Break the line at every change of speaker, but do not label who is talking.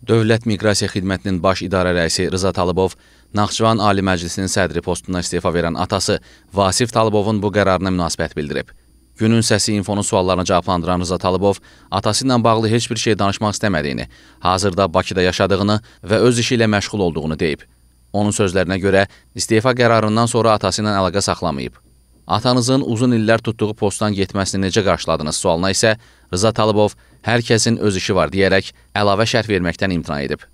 Dövlət Miqrasiya Xidmətinin baş idarə rəisi Rıza Talıbov, Naxçıvan Ali Məclisinin sədri postuna istifa verən atası Vasif Talıbovun bu qərarına münasibət bildirib. Günün səsi infonu suallarına cavablandıran Rıza Talıbov atası ilə bağlı heç bir şey danışmaq istəmədiyini, hazırda Bakıda yaşadığını və öz işi ilə məşğul olduğunu deyib. Onun sözlərinə görə istifa qərarından sonra atası ilə əlaqə saxlamayıb. Atanızın uzun illər tutduğu postdan getməsini necə qarşıladınız sualına isə Rıza Talıbov hər kəsin öz işi var deyərək əlavə şərh
verməkdən imtina edib.